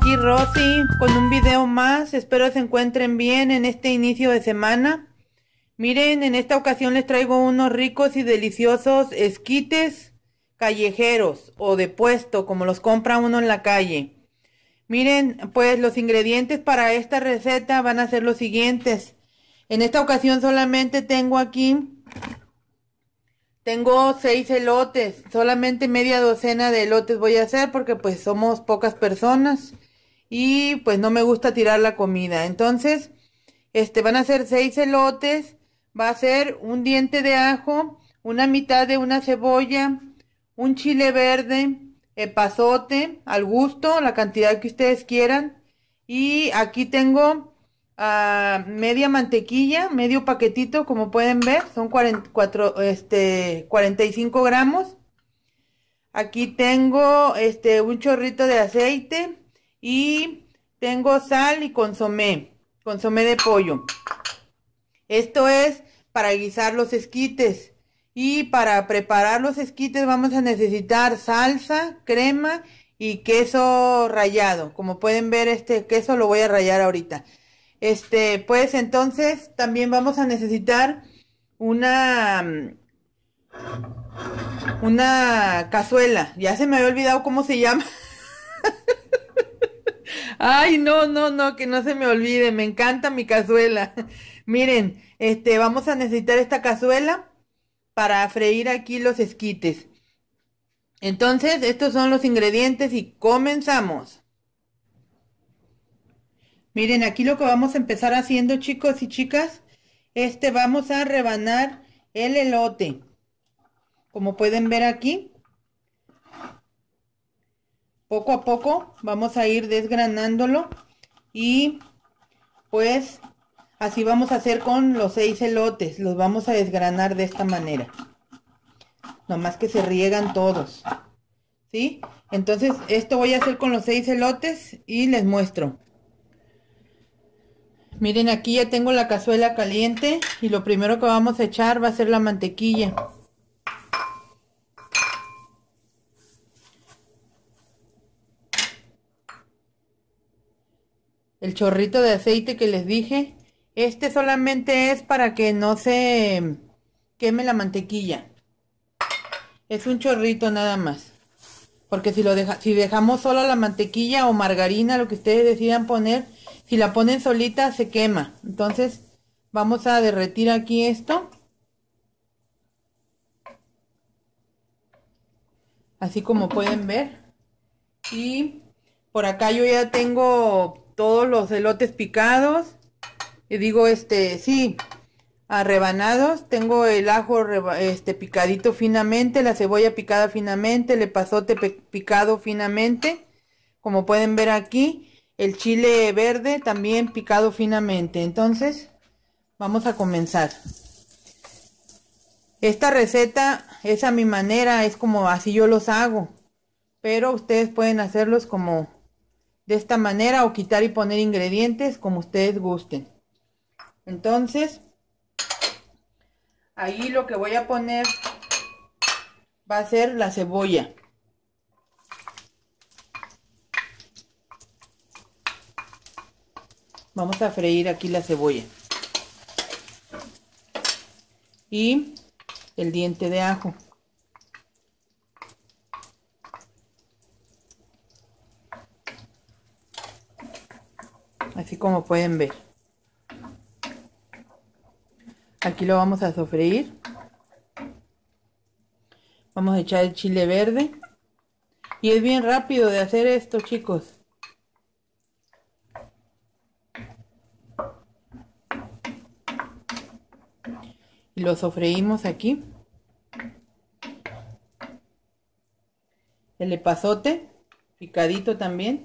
aquí Rosy con un video más. Espero se encuentren bien en este inicio de semana. Miren, en esta ocasión les traigo unos ricos y deliciosos esquites callejeros o de puesto, como los compra uno en la calle. Miren, pues los ingredientes para esta receta van a ser los siguientes. En esta ocasión solamente tengo aquí, tengo seis elotes, solamente media docena de elotes voy a hacer porque pues somos pocas personas y pues no me gusta tirar la comida. Entonces, este, van a ser seis elotes, va a ser un diente de ajo, una mitad de una cebolla, un chile verde, epazote al gusto, la cantidad que ustedes quieran. Y aquí tengo ah, media mantequilla, medio paquetito, como pueden ver, son 44, 45 este, gramos. Aquí tengo este, un chorrito de aceite, y tengo sal y consomé, consomé de pollo. Esto es para guisar los esquites. Y para preparar los esquites vamos a necesitar salsa, crema y queso rallado. Como pueden ver, este queso lo voy a rallar ahorita. Este, pues entonces también vamos a necesitar una una cazuela. Ya se me había olvidado cómo se llama. Ay, no, no, no, que no se me olvide, me encanta mi cazuela. Miren, este, vamos a necesitar esta cazuela para freír aquí los esquites. Entonces, estos son los ingredientes y comenzamos. Miren, aquí lo que vamos a empezar haciendo, chicos y chicas, este vamos a rebanar el elote. Como pueden ver aquí, poco a poco vamos a ir desgranándolo y pues así vamos a hacer con los seis elotes, los vamos a desgranar de esta manera. Nomás que se riegan todos, ¿sí? Entonces esto voy a hacer con los seis elotes y les muestro. Miren aquí ya tengo la cazuela caliente y lo primero que vamos a echar va a ser la mantequilla. el chorrito de aceite que les dije. Este solamente es para que no se queme la mantequilla. Es un chorrito nada más. Porque si, lo deja, si dejamos solo la mantequilla o margarina, lo que ustedes decidan poner, si la ponen solita se quema. Entonces vamos a derretir aquí esto. Así como pueden ver. Y por acá yo ya tengo todos los elotes picados. Y digo, este, sí, arrebanados, Tengo el ajo este, picadito finamente, la cebolla picada finamente, el pasote picado finamente, como pueden ver aquí. El chile verde también picado finamente. Entonces, vamos a comenzar. Esta receta es a mi manera, es como así yo los hago. Pero ustedes pueden hacerlos como de esta manera o quitar y poner ingredientes como ustedes gusten. Entonces, ahí lo que voy a poner va a ser la cebolla. Vamos a freír aquí la cebolla. Y el diente de ajo. así como pueden ver. Aquí lo vamos a sofreír. Vamos a echar el chile verde. Y es bien rápido de hacer esto, chicos. Y lo sofreímos aquí. El epazote, picadito también.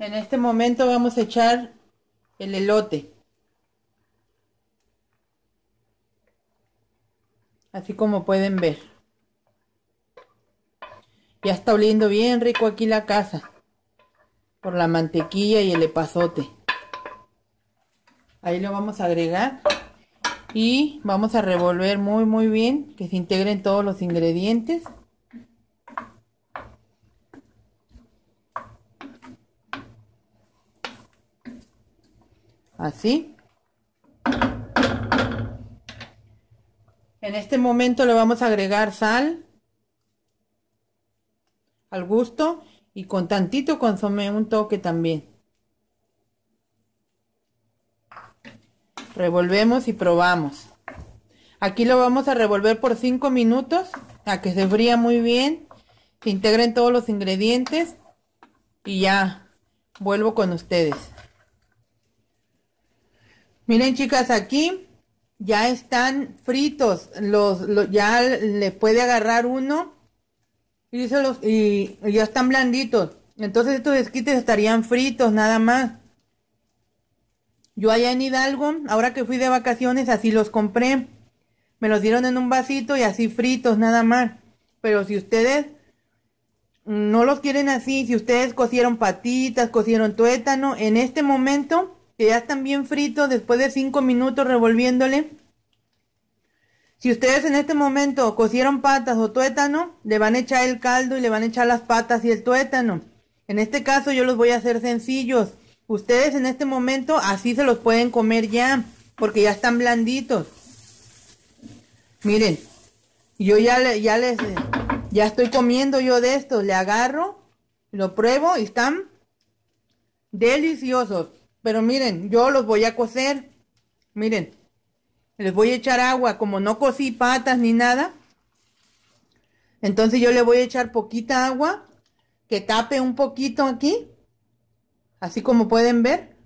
En este momento vamos a echar el elote. Así como pueden ver. Ya está oliendo bien rico aquí la casa. Por la mantequilla y el epazote. Ahí lo vamos a agregar y vamos a revolver muy muy bien que se integren todos los ingredientes así en este momento le vamos a agregar sal al gusto y con tantito consomé un toque también Revolvemos y probamos. Aquí lo vamos a revolver por 5 minutos, a que se fría muy bien, se integren todos los ingredientes y ya vuelvo con ustedes. Miren chicas, aquí ya están fritos, los, ya le puede agarrar uno y, y ya están blanditos. Entonces estos esquites estarían fritos nada más. Yo allá en Hidalgo, ahora que fui de vacaciones, así los compré. Me los dieron en un vasito y así fritos nada más. Pero si ustedes no los quieren así, si ustedes cocieron patitas, cocieron tuétano, en este momento, que ya están bien fritos, después de 5 minutos revolviéndole, si ustedes en este momento cocieron patas o tuétano, le van a echar el caldo y le van a echar las patas y el tuétano. En este caso yo los voy a hacer sencillos. Ustedes en este momento así se los pueden comer ya, porque ya están blanditos. Miren, yo ya, ya les, ya estoy comiendo yo de estos. Le agarro, lo pruebo y están deliciosos. Pero miren, yo los voy a cocer. Miren, les voy a echar agua. Como no cocí patas ni nada, entonces yo le voy a echar poquita agua que tape un poquito aquí Así como pueden ver,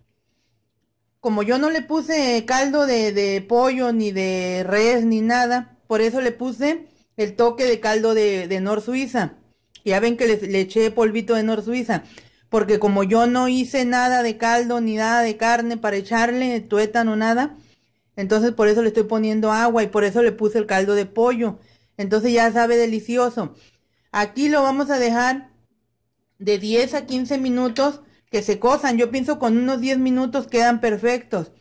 como yo no le puse caldo de, pollo, ni de res, ni nada, por eso le puse el toque de caldo de, Nor Suiza. Ya ven que le, le eché polvito de Nor Suiza, porque como yo no hice nada de caldo, ni nada de carne para echarle, tuétano, nada, entonces por eso le estoy poniendo agua y por eso le puse el caldo de pollo. Entonces ya sabe delicioso. Aquí lo vamos a dejar de 10 a 15 minutos que se cosan. Yo pienso con unos 10 minutos quedan perfectos.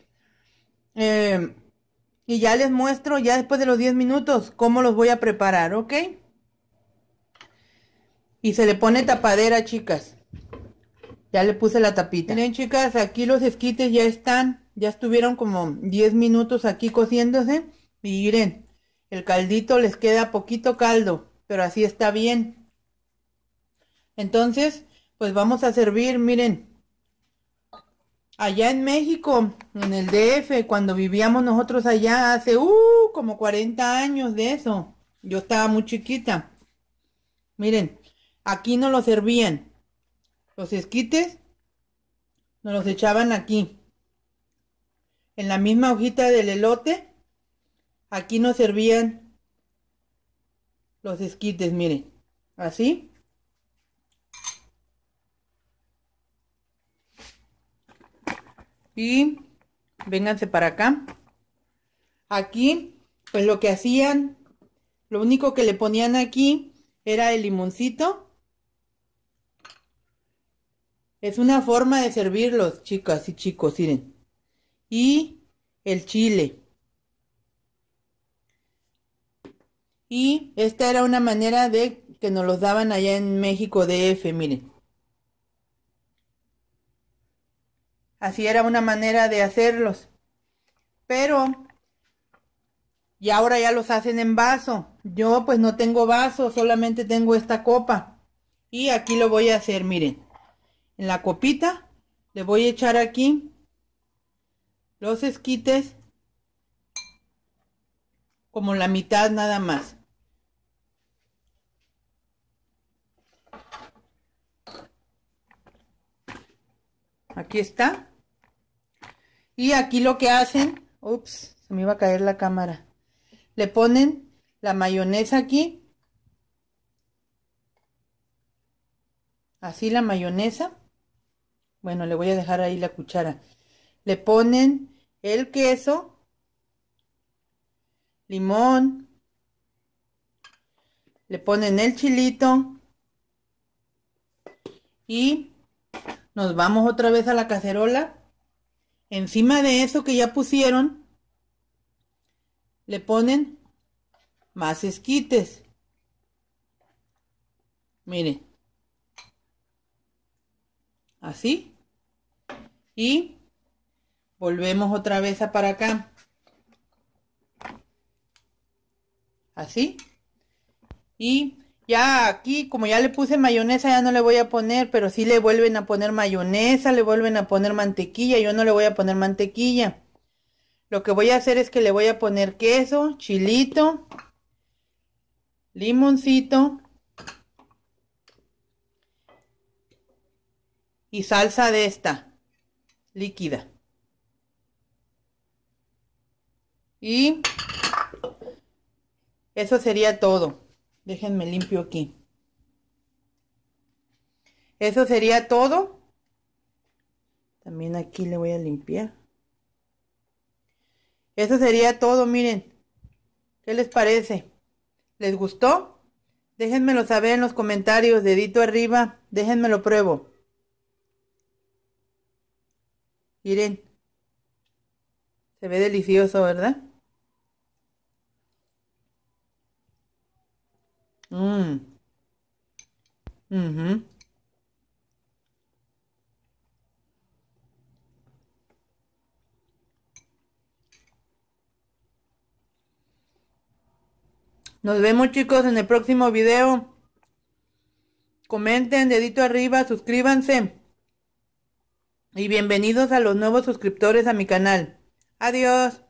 Eh, y ya les muestro, ya después de los 10 minutos, cómo los voy a preparar, ¿ok? Y se le pone tapadera, chicas. Ya le puse la tapita. Miren, chicas, aquí los esquites ya están. Ya estuvieron como 10 minutos aquí cociéndose. Y miren, el caldito les queda poquito caldo, pero así está bien. Entonces, pues vamos a servir, miren. Allá en México, en el DF, cuando vivíamos nosotros allá hace uh, como 40 años de eso. Yo estaba muy chiquita. Miren, aquí no lo servían. Los esquites nos los echaban aquí. En la misma hojita del elote, aquí no servían los esquites, miren. Así. y vénganse para acá. Aquí, pues lo que hacían, lo único que le ponían aquí era el limoncito. Es una forma de servirlos, chicas y chicos, miren. Y el chile. Y esta era una manera de que nos los daban allá en México DF, miren. Así era una manera de hacerlos. Pero, y ahora ya los hacen en vaso. Yo pues no tengo vaso, solamente tengo esta copa. Y aquí lo voy a hacer, miren. En la copita le voy a echar aquí los esquites como la mitad nada más. Aquí está. Y aquí lo que hacen, ups, se me iba a caer la cámara. Le ponen la mayonesa aquí. Así la mayonesa. Bueno, le voy a dejar ahí la cuchara. Le ponen el queso, limón, le ponen el chilito y nos vamos otra vez a la cacerola Encima de eso que ya pusieron, le ponen más esquites. Miren. Así. Y volvemos otra vez a para acá. Así. Y ya aquí, como ya le puse mayonesa, ya no le voy a poner, pero si le vuelven a poner mayonesa, le vuelven a poner mantequilla, yo no le voy a poner mantequilla. Lo que voy a hacer es que le voy a poner queso, chilito, limoncito y salsa de esta líquida. Y eso sería todo. Déjenme limpio aquí. Eso sería todo. También aquí le voy a limpiar. Eso sería todo, miren. ¿Qué les parece? ¿Les gustó? Déjenmelo saber en los comentarios, dedito arriba, déjenmelo pruebo. Miren, se ve delicioso, ¿verdad? Mm. Nos vemos chicos en el próximo video. Comenten, dedito arriba, suscríbanse. Y bienvenidos a los nuevos suscriptores a mi canal. Adiós.